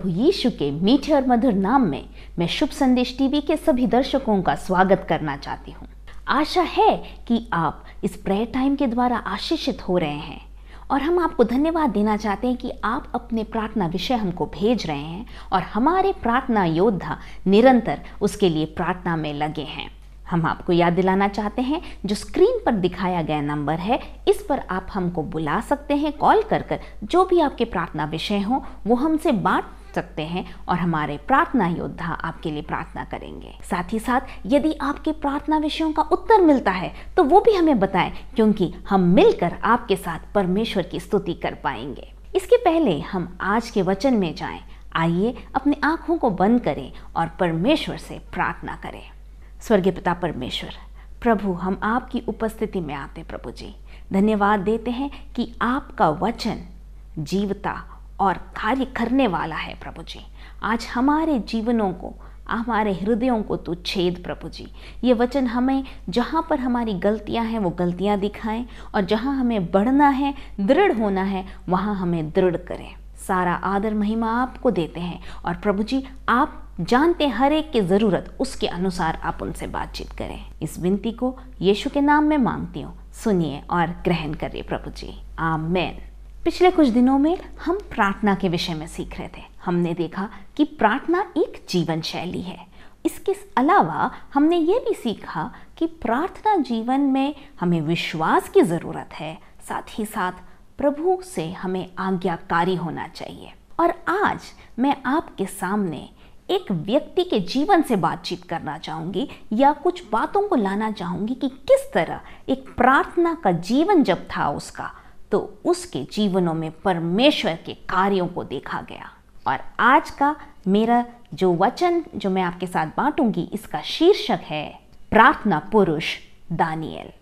प्रभु यीशु के मीठे और मधुर नाम में मैं शुभ संदेश टीवी के सभी दर्शकों का स्वागत करना चाहती हूँ आशा है कि आप इस प्रेयर टाइम के द्वारा आशीषित हो रहे हैं और हम आपको धन्यवाद देना चाहते हैं कि आप अपने प्रार्थना विषय हमको भेज रहे हैं और हमारे प्रार्थना योद्धा निरंतर उसके लिए प्रार्थना में लगे हैं हम आपको याद दिलाना चाहते हैं जो स्क्रीन पर दिखाया गया नंबर है इस पर आप हमको बुला सकते हैं कॉल कर कर जो भी आपके प्रार्थना विषय हो वो हमसे बात सकते हैं और हमारे प्रार्थना योद्धा आपके लिए प्रार्थना करेंगे साथ ही साथ यदि आपके प्रार्थना विषयों का उत्तर मिलता है तो वो भी हमें बताएं क्योंकि हम मिलकर आपके साथ परमेश्वर की स्तुति कर पाएंगे इसके पहले हम आज के वचन में जाएं आइए अपनी आंखों को बंद करें और परमेश्वर से प्रार्थना करें स्वर्गीय पिता परमेश्वर प्रभु हम आपकी उपस्थिति में आते प्रभु जी धन्यवाद देते हैं कि आपका वचन जीवता और कार्य करने वाला है प्रभु जी आज हमारे जीवनों को हमारे हृदयों को तो छेद प्रभु जी ये वचन हमें जहाँ पर हमारी गलतियाँ हैं वो गलतियाँ दिखाएं और जहाँ हमें बढ़ना है दृढ़ होना है वहाँ हमें दृढ़ करें सारा आदर महिमा आपको देते हैं और प्रभु जी आप जानते हर एक की ज़रूरत उसके अनुसार आप उनसे बातचीत करें इस विनती को यीशु के नाम में मांगती हूँ सुनिए और ग्रहण करिए प्रभु जी आमेन पिछले कुछ दिनों में हम प्रार्थना के विषय में सीख रहे थे हमने देखा कि प्रार्थना एक जीवन शैली है इसके अलावा हमने ये भी सीखा कि प्रार्थना जीवन में हमें विश्वास की ज़रूरत है साथ ही साथ प्रभु से हमें आज्ञाकारी होना चाहिए और आज मैं आपके सामने एक व्यक्ति के जीवन से बातचीत करना चाहूँगी या कुछ बातों को लाना चाहूँगी कि किस तरह एक प्रार्थना का जीवन जब था उसका तो उसके जीवनों में परमेश्वर के कार्यों को देखा गया और आज का मेरा जो वचन जो मैं आपके साथ बांटूंगी इसका शीर्षक है प्रार्थना पुरुष दानियल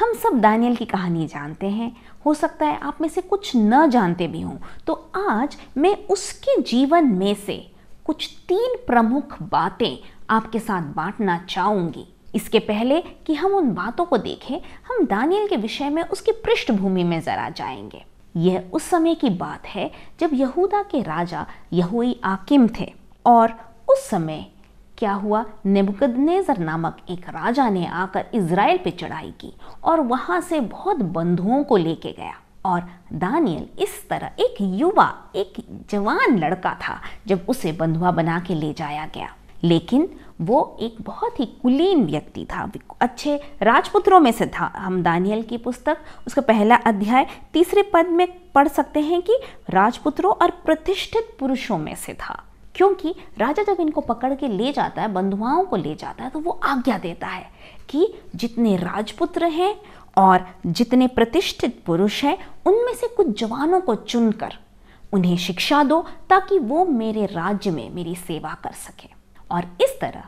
हम सब दानियल की कहानी जानते हैं हो सकता है आप में से कुछ न जानते भी हों तो आज मैं उसके जीवन में से कुछ तीन प्रमुख बातें आपके साथ बांटना चाहूंगी इसके पहले कि हम उन बातों को देखें हम दानियल के विषय में उसकी पृष्ठभूमि में ज़रा जाएंगे यह उस समय की बात है जब यहूदा के राजा यहोई आकिम थे और उस समय क्या हुआ नेबुकदनेजर नामक एक राजा ने आकर इसराइल पे चढ़ाई की और वहाँ से बहुत बंधुओं को लेके गया और दानियल इस तरह एक युवा एक जवान लड़का था जब उसे बंधुआ बना के ले जाया गया लेकिन वो एक बहुत ही कुलीन व्यक्ति था अच्छे राजपुत्रों में से था हम दानियल की पुस्तक उसका पहला अध्याय तीसरे पद में पढ़ सकते हैं कि राजपुत्रों और प्रतिष्ठित पुरुषों में से था क्योंकि राजा जब इनको पकड़ के ले जाता है बंधुआओं को ले जाता है तो वो आज्ञा देता है कि जितने राजपुत्र हैं और जितने प्रतिष्ठित पुरुष हैं उनमें से कुछ जवानों को चुनकर उन्हें शिक्षा दो ताकि वो मेरे राज्य में मेरी सेवा कर सकें और इस तरह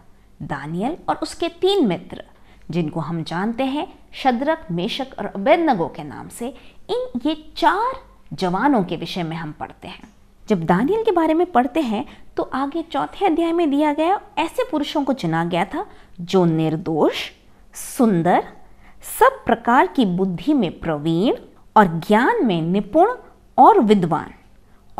दानियल और उसके तीन मित्र जिनको हम जानते हैं शदरक मेशक और अबेदनगो के नाम से इन ये चार जवानों के विषय में हम पढ़ते हैं जब दानियल के बारे में पढ़ते हैं तो आगे चौथे अध्याय में दिया गया ऐसे पुरुषों को चुना गया था जो निर्दोष सुंदर सब प्रकार की बुद्धि में प्रवीण और ज्ञान में निपुण और विद्वान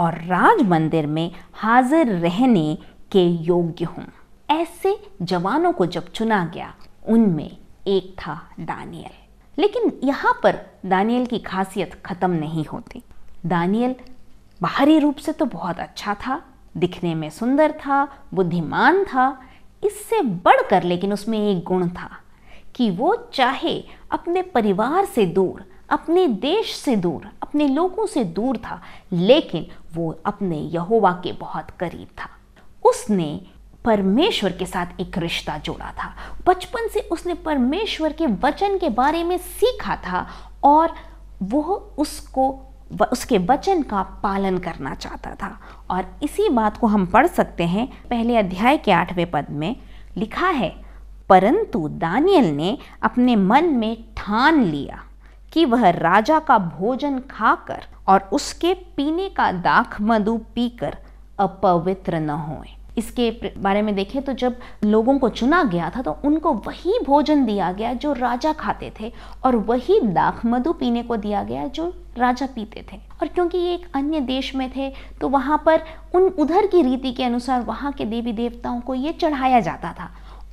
और राज मंदिर में हाजिर रहने के योग्य हों ऐसे जवानों को जब चुना गया उनमें एक था दानियल लेकिन यहाँ पर दानियल की खासियत ख़त्म नहीं होती दानियल बाहरी रूप से तो बहुत अच्छा था दिखने में सुंदर था बुद्धिमान था इससे बढ़कर लेकिन उसमें एक गुण था कि वो चाहे अपने परिवार से दूर अपने देश से दूर अपने लोगों से दूर था लेकिन वो अपने यहोवा के बहुत करीब था उसने परमेश्वर के साथ एक रिश्ता जोड़ा था बचपन से उसने परमेश्वर के वचन के बारे में सीखा था और वह उसको उसके वचन का पालन करना चाहता था और इसी बात को हम पढ़ सकते हैं पहले अध्याय के आठवें पद में लिखा है परंतु दानियल ने अपने मन में ठान लिया कि वह राजा का भोजन खाकर और उसके पीने का दाख मधु पीकर अपवित्र न होए इसके बारे में देखें तो जब लोगों को चुना गया था तो उनको वही भोजन दिया गया जो राजा खाते थे और वही मधु पीने को दिया गया जो राजा पीते थे और क्योंकि ये एक अन्य देश में थे तो वहाँ पर उन उधर की रीति के अनुसार वहाँ के देवी देवताओं को ये चढ़ाया जाता था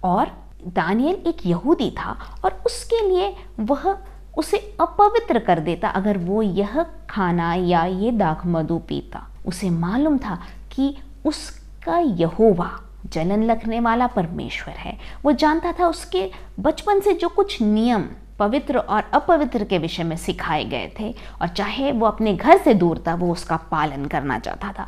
और दानियल एक यहूदी था और उसके लिए वह उसे अपवित्र कर देता अगर वो यह खाना या ये दाख मधु पीता उसे मालूम था कि उस का यहोवा जलन लखने वाला परमेश्वर है वो जानता था उसके बचपन से जो कुछ नियम पवित्र और अपवित्र के विषय में सिखाए गए थे और चाहे वो अपने घर से दूर था वो उसका पालन करना चाहता था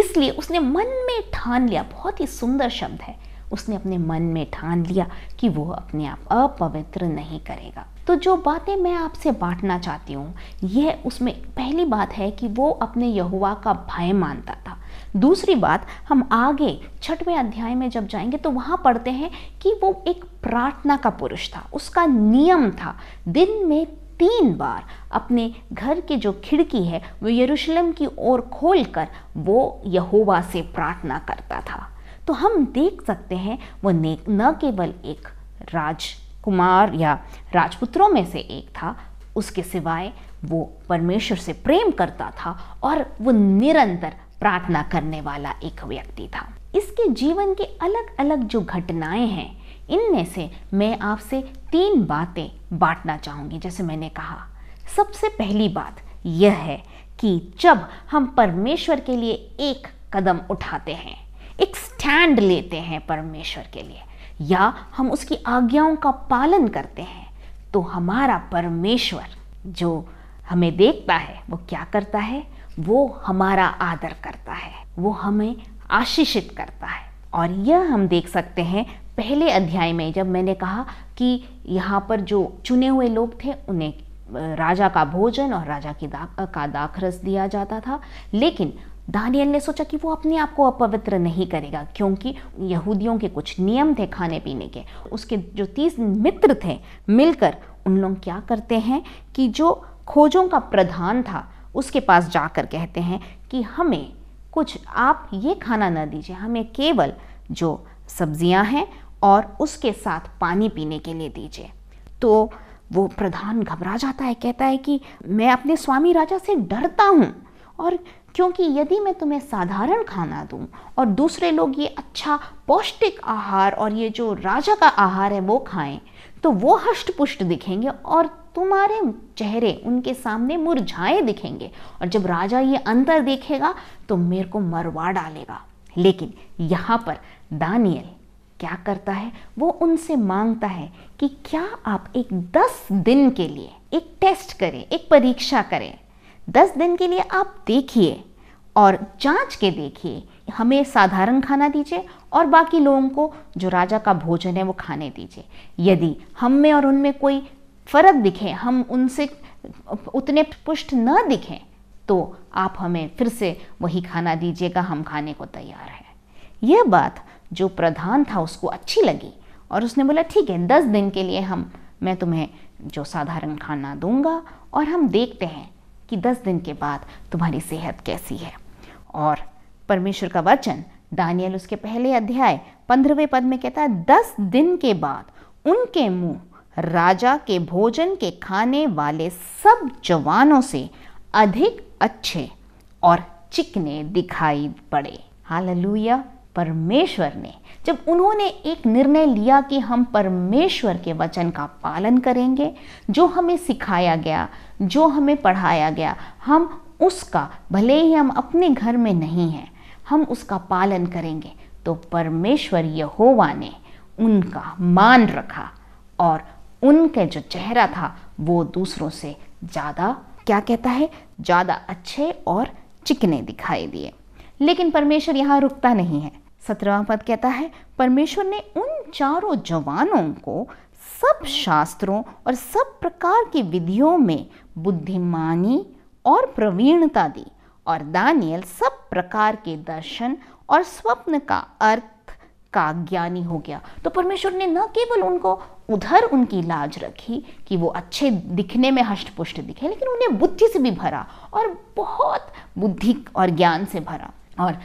इसलिए उसने मन में ठान लिया बहुत ही सुंदर शब्द है उसने अपने मन में ठान लिया कि वो अपने आप अपवित्र नहीं करेगा तो जो बातें मैं आपसे बांटना चाहती हूँ यह उसमें पहली बात है कि वो अपने यहुआ का भय मानता था दूसरी बात हम आगे छठवें अध्याय में जब जाएंगे तो वहाँ पढ़ते हैं कि वो एक प्रार्थना का पुरुष था उसका नियम था दिन में तीन बार अपने घर की जो खिड़की है वो यरूशलेम की ओर खोलकर वो यहोवा से प्रार्थना करता था तो हम देख सकते हैं वो न केवल एक राजकुमार या राजपुत्रों में से एक था उसके सिवाय वो परमेश्वर से प्रेम करता था और वो निरंतर प्रार्थना करने वाला एक व्यक्ति था इसके जीवन के अलग अलग जो घटनाएं हैं इनमें से मैं आपसे तीन बातें बांटना चाहूँगी जैसे मैंने कहा सबसे पहली बात यह है कि जब हम परमेश्वर के लिए एक कदम उठाते हैं एक स्टैंड लेते हैं परमेश्वर के लिए या हम उसकी आज्ञाओं का पालन करते हैं तो हमारा परमेश्वर जो हमें देखता है वो क्या करता है वो हमारा आदर करता है वो हमें आशीषित करता है और यह हम देख सकते हैं पहले अध्याय में जब मैंने कहा कि यहाँ पर जो चुने हुए लोग थे उन्हें राजा का भोजन और राजा की दा, का दाखरस दिया जाता था लेकिन दानियल ने सोचा कि वो अपने आप को अपवित्र नहीं करेगा क्योंकि यहूदियों के कुछ नियम थे खाने पीने के उसके जो तीस मित्र थे मिलकर उन लोग क्या करते हैं कि जो खोजों का प्रधान था उसके पास जाकर कहते हैं कि हमें कुछ आप ये खाना ना दीजिए हमें केवल जो सब्जियां हैं और उसके साथ पानी पीने के लिए दीजिए तो वो प्रधान घबरा जाता है कहता है कि मैं अपने स्वामी राजा से डरता हूँ और क्योंकि यदि मैं तुम्हें साधारण खाना दूँ और दूसरे लोग ये अच्छा पौष्टिक आहार और ये जो राजा का आहार है वो खाएं तो वो हष्ट पुष्ट दिखेंगे और तुम्हारे चेहरे उनके सामने मुरझाए दिखेंगे और जब राजा ये अंतर देखेगा तो मेरे को मरवा डालेगा लेकिन यहाँ पर दानियल क्या करता है वो उनसे मांगता है कि क्या आप एक दस दिन के लिए एक टेस्ट करें एक परीक्षा करें दस दिन के लिए आप देखिए और जांच के देखिए हमें साधारण खाना दीजिए और बाकी लोगों को जो राजा का भोजन है वो खाने दीजिए यदि हम में और उनमें कोई फ़र्क दिखे हम उनसे उतने पुष्ट न दिखें तो आप हमें फिर से वही खाना दीजिएगा हम खाने को तैयार हैं यह बात जो प्रधान था उसको अच्छी लगी और उसने बोला ठीक है दस दिन के लिए हम मैं तुम्हें जो साधारण खाना दूंगा और हम देखते हैं कि दस दिन के बाद तुम्हारी सेहत कैसी है और परमेश्वर का वचन दानियल उसके पहले अध्याय पंद्रहवें पद में कहता है दस दिन के बाद उनके मुंह राजा के भोजन के खाने वाले सब जवानों से अधिक अच्छे और चिकने दिखाई पड़े हाल परमेश्वर ने जब उन्होंने एक निर्णय लिया कि हम परमेश्वर के वचन का पालन करेंगे जो हमें सिखाया गया जो हमें पढ़ाया गया हम उसका भले ही हम अपने घर में नहीं हैं हम उसका पालन करेंगे तो परमेश्वर यहोवा ने उनका मान रखा और उनके जो चेहरा था वो दूसरों से ज़्यादा क्या कहता है ज़्यादा अच्छे और चिकने दिखाई दिए लेकिन परमेश्वर यहाँ रुकता नहीं है सत्रवा पद कहता है परमेश्वर ने उन चारों जवानों को सब शास्त्रों और सब प्रकार की विधियों में बुद्धिमानी और प्रवीणता दी और दानियल सब प्रकार के दर्शन और स्वप्न का अर्थ का ज्ञानी हो गया तो परमेश्वर ने न केवल उनको उधर उनकी लाज रखी कि वो अच्छे दिखने में हष्ट पुष्ट दिखे लेकिन उन्हें बुद्धि से भी भरा और बहुत बुद्धि और ज्ञान से भरा और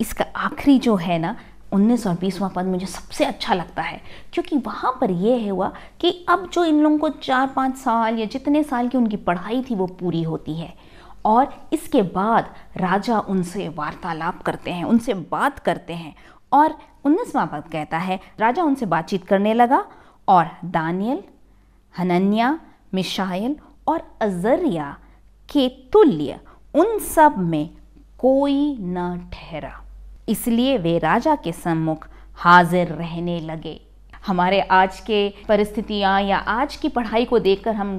इसका आखिरी जो है ना उन्नीस और बीसवा पद मुझे सबसे अच्छा लगता है क्योंकि वहाँ पर यह है हुआ कि अब जो इन लोगों को चार पाँच साल या जितने साल की उनकी पढ़ाई थी वो पूरी होती है और इसके बाद राजा उनसे वार्तालाप करते हैं उनसे बात करते हैं और उन्नीसवां पद कहता है राजा उनसे बातचीत करने लगा और दानियल हनन्या मिशाइल और अजरिया के तुल्य उन सब में कोई न ठहरा इसलिए वे राजा के सम्मुख हाजिर रहने लगे हमारे आज के परिस्थितियाँ या आज की पढ़ाई को देखकर हम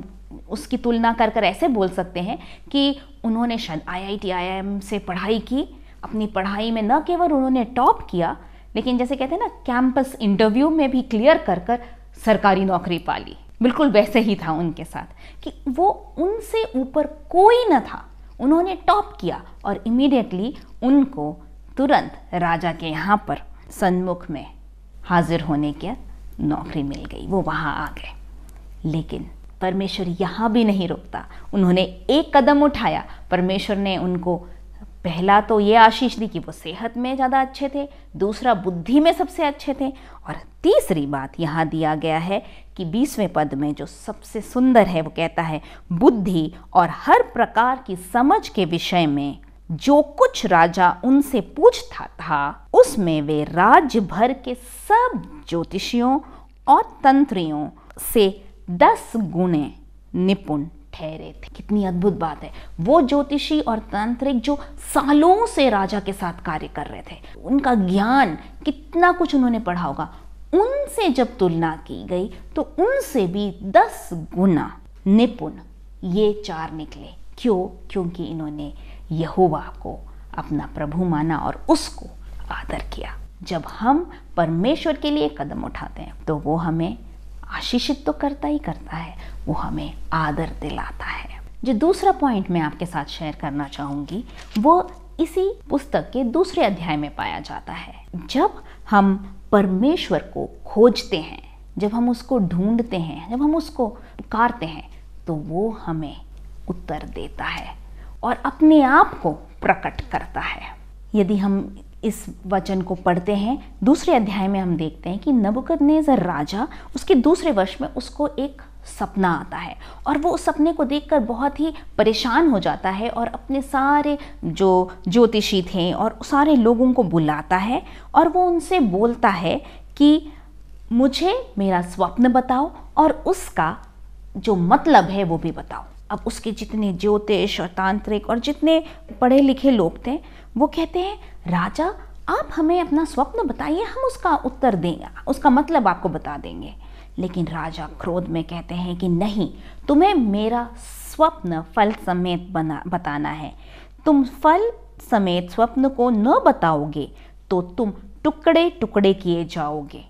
उसकी तुलना कर कर ऐसे बोल सकते हैं कि उन्होंने शायद आई आई से पढ़ाई की अपनी पढ़ाई में न केवल उन्होंने टॉप किया लेकिन जैसे कहते हैं ना कैंपस इंटरव्यू में भी क्लियर कर कर सरकारी नौकरी पा ली बिल्कुल वैसे ही था उनके साथ कि वो उनसे ऊपर कोई न था उन्होंने टॉप किया और इमीडिएटली उनको तुरंत राजा के यहाँ पर सन्मुख में हाजिर होने की नौकरी मिल गई वो वहाँ आ गए लेकिन परमेश्वर यहाँ भी नहीं रुकता उन्होंने एक कदम उठाया परमेश्वर ने उनको पहला तो ये आशीष दी कि वो सेहत में ज़्यादा अच्छे थे दूसरा बुद्धि में सबसे अच्छे थे और तीसरी बात यहाँ दिया गया है कि बीसवें पद में जो सबसे सुंदर है वो कहता है बुद्धि और हर प्रकार की समझ के विषय में जो कुछ राजा उनसे पूछता था उसमें वे राज्य भर के सब ज्योतिषियों और तंत्रियों से दस गुणे निपुण ठहरे थे कितनी अद्भुत बात है वो ज्योतिषी और तांत्रिक जो सालों से राजा के साथ कार्य कर रहे थे उनका ज्ञान कितना कुछ उन्होंने पढ़ा होगा उनसे जब तुलना की गई तो उनसे भी दस गुना निपुण ये चार निकले क्यों क्योंकि इन्होंने यहोवा को अपना प्रभु माना और उसको आदर किया जब हम परमेश्वर के लिए कदम उठाते हैं तो वो हमें आशीषित तो करता ही करता है वो हमें आदर दिलाता है जो दूसरा पॉइंट मैं आपके साथ शेयर करना चाहूंगी वो इसी पुस्तक के दूसरे अध्याय में पाया जाता है जब हम परमेश्वर को खोजते हैं जब हम उसको ढूंढते हैं जब हम उसको पुकारते हैं तो वो हमें उत्तर देता है और अपने आप को प्रकट करता है यदि हम इस वचन को पढ़ते हैं दूसरे अध्याय में हम देखते हैं कि ने राजा उसके दूसरे वर्ष में उसको एक सपना आता है और वो उस सपने को देखकर बहुत ही परेशान हो जाता है और अपने सारे जो ज्योतिषी थे और सारे लोगों को बुलाता है और वो उनसे बोलता है कि मुझे मेरा स्वप्न बताओ और उसका जो मतलब है वो भी बताओ अब उसके जितने ज्योतिष और तांत्रिक और जितने पढ़े लिखे लोग थे वो कहते हैं राजा आप हमें अपना स्वप्न बताइए हम उसका उत्तर देंगे उसका मतलब आपको बता देंगे लेकिन राजा क्रोध में कहते हैं कि नहीं तुम्हें मेरा स्वप्न फल समेत बना बताना है तुम फल समेत स्वप्न को न बताओगे तो तुम टुकड़े टुकड़े किए जाओगे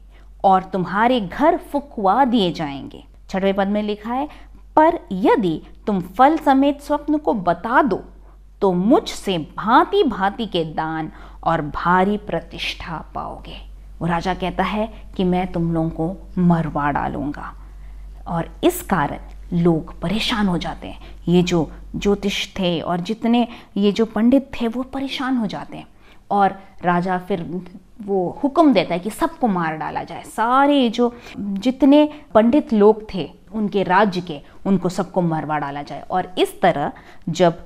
और तुम्हारे घर फुकवा दिए जाएंगे छठवें पद में लिखा है पर यदि तुम फल समेत स्वप्न को बता दो तो मुझसे भांति भांति के दान और भारी प्रतिष्ठा पाओगे वो राजा कहता है कि मैं तुम लोगों को मरवा डालूंगा और इस कारण लोग परेशान हो जाते हैं ये जो ज्योतिष थे और जितने ये जो पंडित थे वो परेशान हो जाते हैं और राजा फिर वो हुक्म देता है कि सबको मार डाला जाए सारे जो जितने पंडित लोग थे उनके राज्य के उनको सबको मरवा डाला जाए और इस तरह जब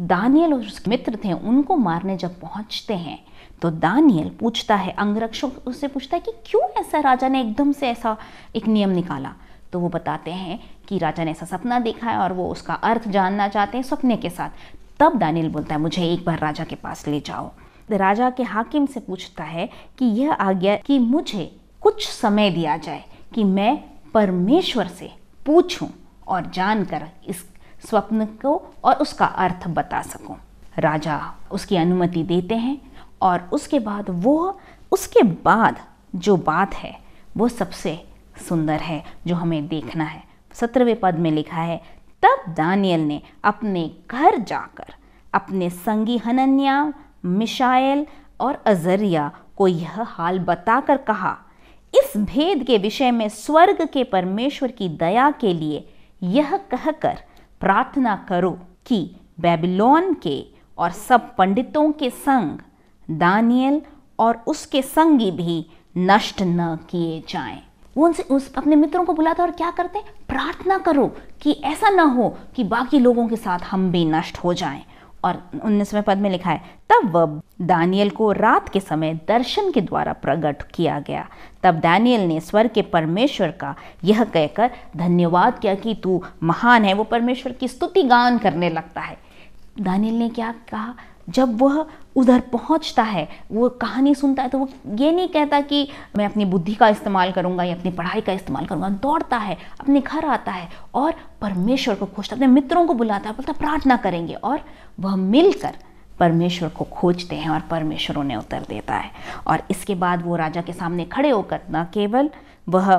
दानियल और उसके मित्र थे उनको मारने जब पहुंचते हैं तो दानियल पूछता है अंगरक्षक उससे पूछता है कि क्यों ऐसा राजा ने एकदम से ऐसा एक नियम निकाला तो वो बताते हैं कि राजा ने ऐसा सपना देखा है और वो उसका अर्थ जानना चाहते हैं सपने के साथ तब दानियल बोलता है मुझे एक बार राजा के पास ले जाओ राजा के हाकिम से पूछता है कि यह आज्ञा कि मुझे कुछ समय दिया जाए कि मैं परमेश्वर से पूछूं और जानकर इस स्वप्न को और उसका अर्थ बता सकूं। राजा उसकी अनुमति देते हैं और उसके बाद वो उसके बाद जो बात है वो सबसे सुंदर है जो हमें देखना है सत्रहवें पद में लिखा है तब दानियल ने अपने घर जाकर अपने संगी हनन्या मिशाइल और अजरिया को यह हाल बताकर कहा इस भेद के विषय में स्वर्ग के परमेश्वर की दया के लिए यह कहकर प्रार्थना करो कि बेबीलोन के और सब पंडितों के संग दानियल और उसके संगी भी नष्ट न किए जाएं। वो उनसे उस अपने मित्रों को बुलाते और क्या करते प्रार्थना करो कि ऐसा ना हो कि बाकी लोगों के साथ हम भी नष्ट हो जाएं। और उन्नीसवें पद में लिखा है तब वह दानियल को रात के समय दर्शन के द्वारा प्रकट किया गया तब दानियल ने स्वर के परमेश्वर का यह कहकर धन्यवाद किया कि तू महान है वो परमेश्वर की स्तुति गान करने लगता है दानियल ने क्या कहा जब वह उधर पहुंचता है वो कहानी सुनता है तो वो ये नहीं कहता कि मैं अपनी बुद्धि का इस्तेमाल करूंगा या अपनी पढ़ाई का इस्तेमाल करूंगा दौड़ता है अपने घर आता है और परमेश्वर को खोजता अपने मित्रों को बुलाता है बोलता प्रार्थना करेंगे और वह मिलकर परमेश्वर को खोजते हैं और परमेश्वर उन्हें उत्तर देता है और इसके बाद वो राजा के सामने खड़े होकर न केवल वह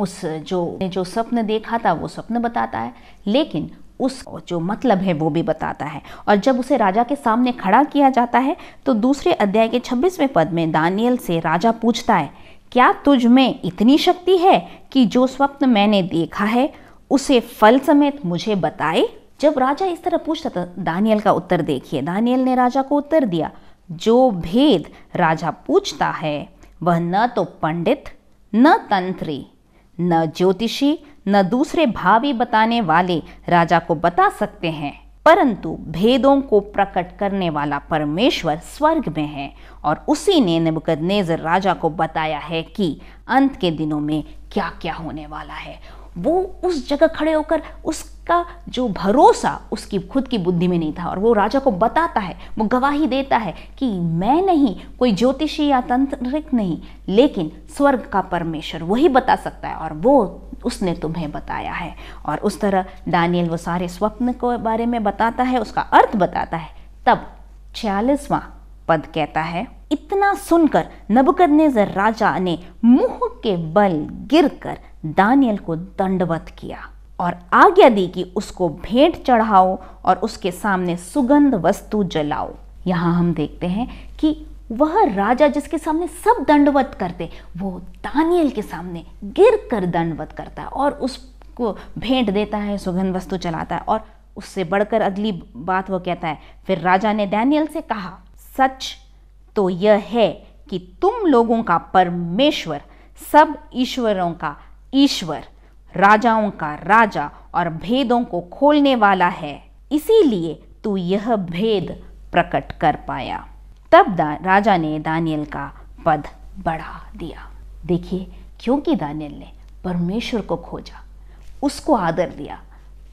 उस जो ने जो स्वप्न देखा था वो स्वप्न बताता है लेकिन उस जो मतलब है वो भी बताता है और जब उसे राजा के सामने खड़ा किया जाता है तो दूसरे अध्याय के छब्बीसवें पद में दानियल से राजा पूछता है क्या तुझ में इतनी शक्ति है कि जो स्वप्न मैंने देखा है उसे फल समेत मुझे बताए जब राजा इस तरह पूछता था दानियल का उत्तर देखिए दानियल ने राजा को उत्तर दिया जो भेद राजा पूछता है वह न तो पंडित न तंत्री न ज्योतिषी न दूसरे भावी बताने वाले राजा को बता सकते हैं परंतु भेदों को प्रकट करने वाला परमेश्वर स्वर्ग में है और उसी ने नबुकदनेजर राजा को बताया है कि अंत के दिनों में क्या क्या होने वाला है वो उस जगह खड़े होकर उसका जो भरोसा उसकी खुद की बुद्धि में नहीं था और वो राजा को बताता है वो गवाही देता है कि मैं नहीं कोई ज्योतिषी या तंत्रिक नहीं लेकिन स्वर्ग का परमेश्वर वही बता सकता है और वो उसने तुम्हें बताया है और उस तरह दानियल वो सारे स्वप्न के बारे में बताता है उसका अर्थ बताता है तब छियालीसवां पद कहता है इतना सुनकर नबकदनेजर राजा ने मुंह के बल गिरकर दानियल को दंडवत किया और आज्ञा दी कि उसको भेंट चढ़ाओ और उसके सामने सुगंध वस्तु जलाओ यहाँ हम देखते हैं कि वह राजा जिसके सामने सब दंडवत करते वो दानियल के सामने गिर कर दंडवत करता है और उसको भेंट देता है सुगंध वस्तु चलाता है और उससे बढ़कर अगली बात वो कहता है फिर राजा ने दानियल से कहा सच तो यह है कि तुम लोगों का परमेश्वर सब ईश्वरों का ईश्वर राजाओं का राजा और भेदों को खोलने वाला है इसीलिए तू यह भेद प्रकट कर पाया तब राजा ने दानियल का पद बढ़ा दिया देखिए क्योंकि दानियल ने परमेश्वर को खोजा उसको आदर दिया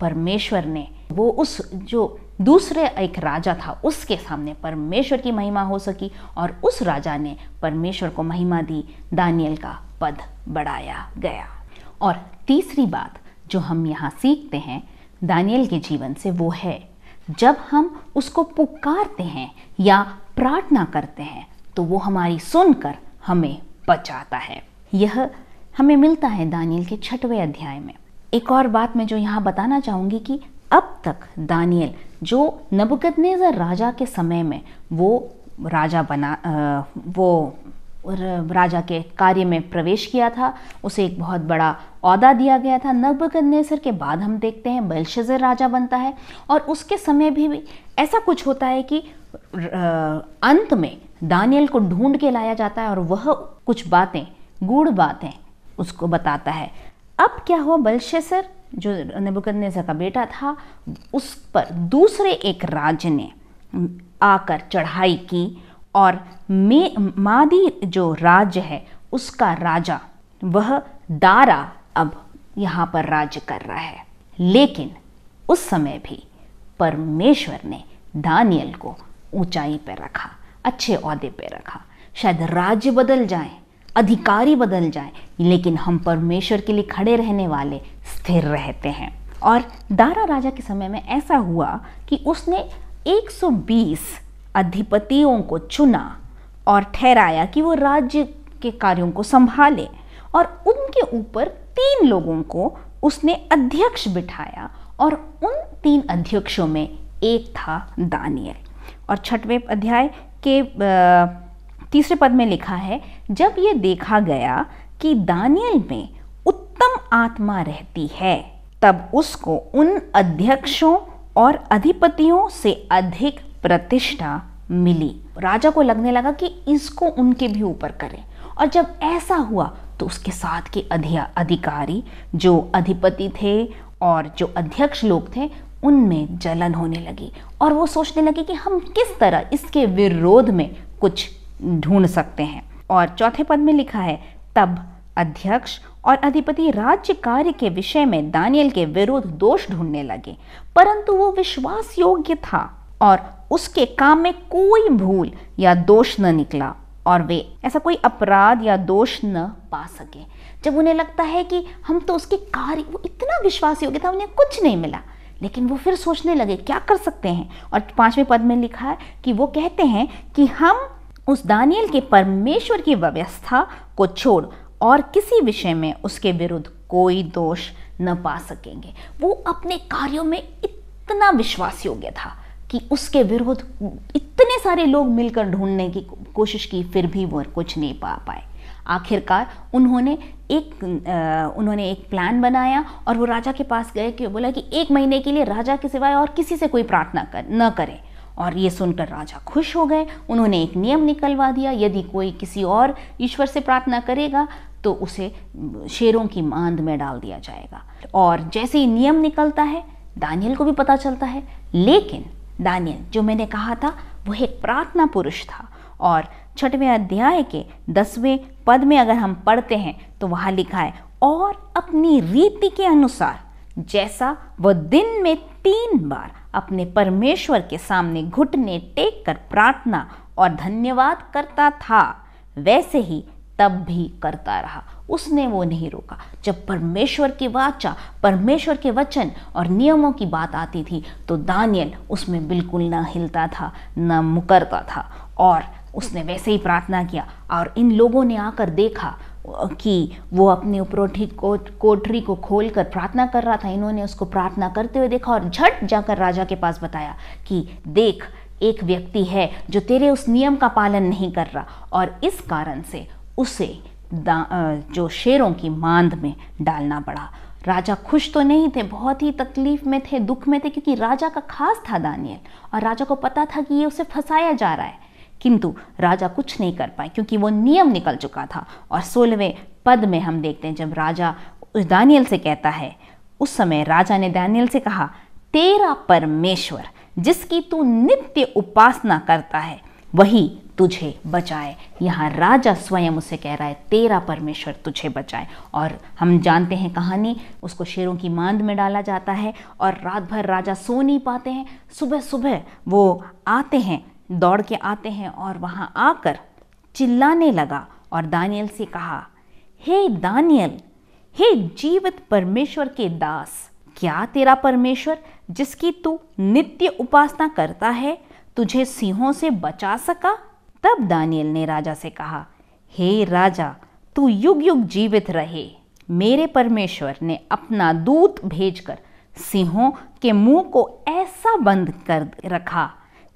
परमेश्वर ने वो उस जो दूसरे एक राजा था उसके सामने परमेश्वर की महिमा हो सकी और उस राजा ने परमेश्वर को महिमा दी दानियल का पद बढ़ाया गया और तीसरी बात जो हम यहाँ सीखते हैं दानियल के जीवन से वो है जब हम उसको पुकारते हैं या प्रार्थना करते हैं तो वो हमारी सुनकर हमें बचाता है यह हमें मिलता है दानियल के छठवें अध्याय में एक और बात मैं जो यहाँ बताना चाहूँगी कि अब तक दानियल जो नबुकदनेजर राजा के समय में वो राजा बना वो राजा के कार्य में प्रवेश किया था उसे एक बहुत बड़ा अहदा दिया गया था नबकनेसर के बाद हम देखते हैं बेलशजर राजा बनता है और उसके समय भी, भी ऐसा कुछ होता है कि अंत में दानियल को ढूंढ के लाया जाता है और वह कुछ बातें गूढ़ बातें उसको बताता है अब क्या हुआ बलशेसर जो नबुकनेसर का बेटा था उस पर दूसरे एक राज्य ने आकर चढ़ाई की और मे मादी जो राज्य है उसका राजा वह दारा अब यहाँ पर राज्य कर रहा है लेकिन उस समय भी परमेश्वर ने दानियल को ऊंचाई पर रखा अच्छे अहदे पर रखा शायद राज्य बदल जाए अधिकारी बदल जाए लेकिन हम परमेश्वर के लिए खड़े रहने वाले स्थिर रहते हैं और दारा राजा के समय में ऐसा हुआ कि उसने 120 अधिपतियों को चुना और ठहराया कि वो राज्य के कार्यों को संभाले और उनके ऊपर तीन लोगों को उसने अध्यक्ष बिठाया और उन तीन अध्यक्षों में एक था दानियल और छठवें अध्याय के तीसरे पद में लिखा है जब ये देखा गया कि दानियल में उत्तम आत्मा रहती है तब उसको उन अध्यक्षों और अधिपतियों से अधिक प्रतिष्ठा मिली राजा को लगने लगा कि इसको उनके भी ऊपर करें और जब ऐसा हुआ तो उसके साथ के अधिकारी जो अधिपति थे और जो अध्यक्ष लोग थे उनमें जलन होने लगी और वो सोचने लगे कि हम किस तरह इसके विरोध में कुछ ढूंढ सकते हैं और चौथे पद में लिखा है तब अध्यक्ष और अधिपति राज्य कार्य के विषय में दानियल के विरोध दोष ढूंढने लगे परंतु वो विश्वास योग्य था और उसके काम में कोई भूल या दोष न निकला और वे ऐसा कोई अपराध या दोष न पा सके जब उन्हें लगता है कि हम तो उसके कार्य वो इतना विश्वासी हो गया था उन्हें कुछ नहीं मिला लेकिन वो फिर सोचने लगे क्या कर सकते हैं और पांचवें पद में लिखा है कि वो कहते हैं कि हम उस दानियल के परमेश्वर की व्यवस्था को छोड़ और किसी विषय में उसके विरुद्ध कोई दोष न पा सकेंगे वो अपने कार्यों में इतना विश्वास योग्य था कि उसके विरोध इतने सारे लोग मिलकर ढूंढने की कोशिश की फिर भी वो कुछ नहीं पा पाए आखिरकार उन्होंने एक आ, उन्होंने एक प्लान बनाया और वो राजा के पास गए कि बोला कि एक महीने के लिए राजा के सिवाय और किसी से कोई प्रार्थना कर न करें और ये सुनकर राजा खुश हो गए उन्होंने एक नियम निकलवा दिया यदि कोई किसी और ईश्वर से प्रार्थना करेगा तो उसे शेरों की मांद में डाल दिया जाएगा और जैसे ही नियम निकलता है दानियल को भी पता चलता है लेकिन दानियल जो मैंने कहा था वह एक प्रार्थना पुरुष था और छठवें अध्याय के दसवें पद में अगर हम पढ़ते हैं तो वहाँ लिखा है और अपनी रीति के अनुसार जैसा वह दिन में तीन बार अपने परमेश्वर के सामने घुटने टेक कर प्रार्थना और धन्यवाद करता था वैसे ही तब भी करता रहा उसने वो नहीं रोका जब परमेश्वर की वाचा परमेश्वर के वचन और नियमों की बात आती थी तो दानियल उसमें बिल्कुल ना हिलता था ना मुकरता था और उसने वैसे ही प्रार्थना किया और इन लोगों ने आकर देखा कि वो अपने उपरोठी को कोठरी को खोल कर प्रार्थना कर रहा था इन्होंने उसको प्रार्थना करते हुए देखा और झट जाकर राजा के पास बताया कि देख एक व्यक्ति है जो तेरे उस नियम का पालन नहीं कर रहा और इस कारण से उसे जो शेरों की मांद में डालना पड़ा राजा खुश तो नहीं थे बहुत ही तकलीफ में थे दुख में थे क्योंकि राजा का खास था दानियल और राजा को पता था कि ये उसे फंसाया जा रहा है किंतु राजा कुछ नहीं कर पाए क्योंकि वो नियम निकल चुका था और सोलहवें पद में हम देखते हैं जब राजा उस दानियल से कहता है उस समय राजा ने दानियल से कहा तेरा परमेश्वर जिसकी तू नित्य उपासना करता है वही तुझे बचाए यहाँ राजा स्वयं उसे कह रहा है तेरा परमेश्वर तुझे बचाए और हम जानते हैं कहानी उसको शेरों की मांद में डाला जाता है और रात भर राजा सो नहीं पाते हैं सुबह सुबह वो आते हैं दौड़ के आते हैं और वहाँ आकर चिल्लाने लगा और दानियल से कहा हे hey दानियल हे hey जीवित परमेश्वर के दास क्या तेरा परमेश्वर जिसकी तू नित्य उपासना करता है तुझे सिंहों से बचा सका तब दानियल ने राजा से कहा हे राजा तू युग युग जीवित रहे मेरे परमेश्वर ने अपना दूत भेजकर सिंहों के मुंह को ऐसा बंद कर रखा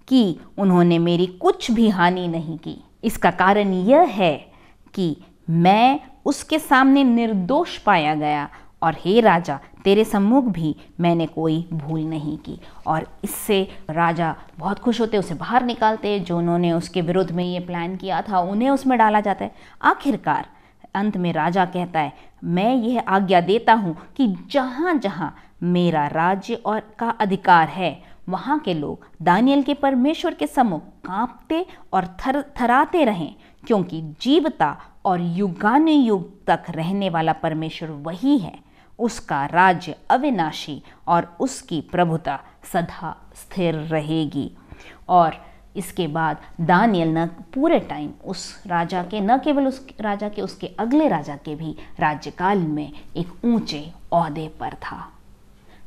कि उन्होंने मेरी कुछ भी हानि नहीं की इसका कारण यह है कि मैं उसके सामने निर्दोष पाया गया और हे राजा तेरे सम्मुख भी मैंने कोई भूल नहीं की और इससे राजा बहुत खुश होते उसे बाहर निकालते जो उन्होंने उसके विरुद्ध में ये प्लान किया था उन्हें उसमें डाला जाता है आखिरकार अंत में राजा कहता है मैं यह आज्ञा देता हूँ कि जहाँ जहाँ मेरा राज्य और का अधिकार है वहाँ के लोग दानियल के परमेश्वर के सम्मुख कांपते और थर थराते रहें क्योंकि जीवता और युगानुयुग तक रहने वाला परमेश्वर वही है उसका राज्य अविनाशी और उसकी प्रभुता सदा स्थिर रहेगी और इसके बाद दानियल न पूरे टाइम उस राजा के न केवल उस राजा के उसके अगले राजा के भी राज्यकाल में एक ऊंचे अहदे पर था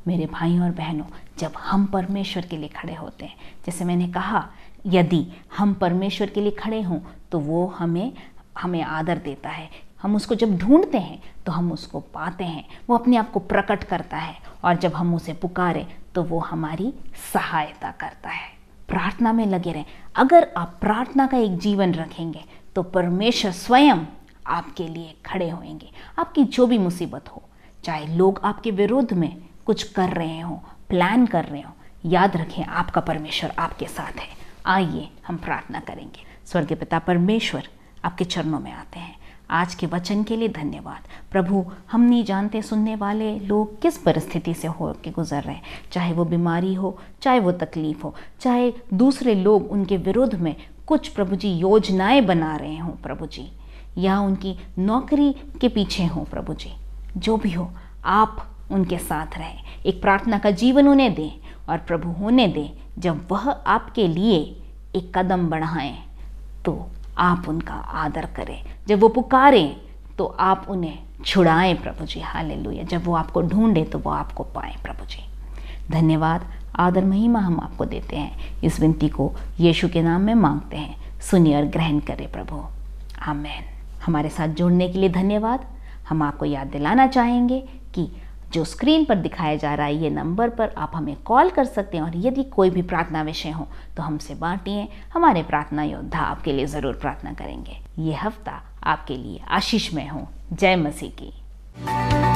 मेरे भाई और बहनों जब हम परमेश्वर के लिए खड़े होते हैं जैसे मैंने कहा यदि हम परमेश्वर के लिए खड़े हों तो वो हमें हमें आदर देता है हम उसको जब ढूंढते हैं तो हम उसको पाते हैं वो अपने आप को प्रकट करता है और जब हम उसे पुकारें तो वो हमारी सहायता करता है प्रार्थना में लगे रहें अगर आप प्रार्थना का एक जीवन रखेंगे तो परमेश्वर स्वयं आपके लिए खड़े होंगे आपकी जो भी मुसीबत हो चाहे लोग आपके विरोध में कुछ कर रहे हों प्लान कर रहे हों याद रखें आपका परमेश्वर आपके साथ है आइए हम प्रार्थना करेंगे स्वर्गीय पिता परमेश्वर आपके चरणों में आते हैं आज के वचन के लिए धन्यवाद प्रभु हम नहीं जानते सुनने वाले लोग किस परिस्थिति से हो के गुजर रहे चाहे वो बीमारी हो चाहे वो तकलीफ़ हो चाहे दूसरे लोग उनके विरुद्ध में कुछ प्रभु जी योजनाएं बना रहे हों प्रभु जी या उनकी नौकरी के पीछे हों प्रभु जी जो भी हो आप उनके साथ रहें एक प्रार्थना का जीवन उन्हें दें और प्रभु होने दें जब वह आपके लिए एक कदम बढ़ाएं तो आप उनका आदर करें जब वो पुकारें तो आप उन्हें छुड़ाएं प्रभु जी हालेलुया जब वो आपको ढूंढे तो वो आपको पाए प्रभु जी धन्यवाद आदर महिमा हम आपको देते हैं इस विनती को यीशु के नाम में मांगते हैं सुनिए और ग्रहण करें प्रभु आमेन हमारे साथ जुड़ने के लिए धन्यवाद हम आपको याद दिलाना चाहेंगे कि जो स्क्रीन पर दिखाया जा रहा है ये नंबर पर आप हमें कॉल कर सकते हैं और यदि कोई भी प्रार्थना विषय हो तो हमसे बांटिए हमारे प्रार्थना योद्धा आपके लिए ज़रूर प्रार्थना करेंगे ये हफ्ता आपके लिए आशीषमय हो जय मसीह की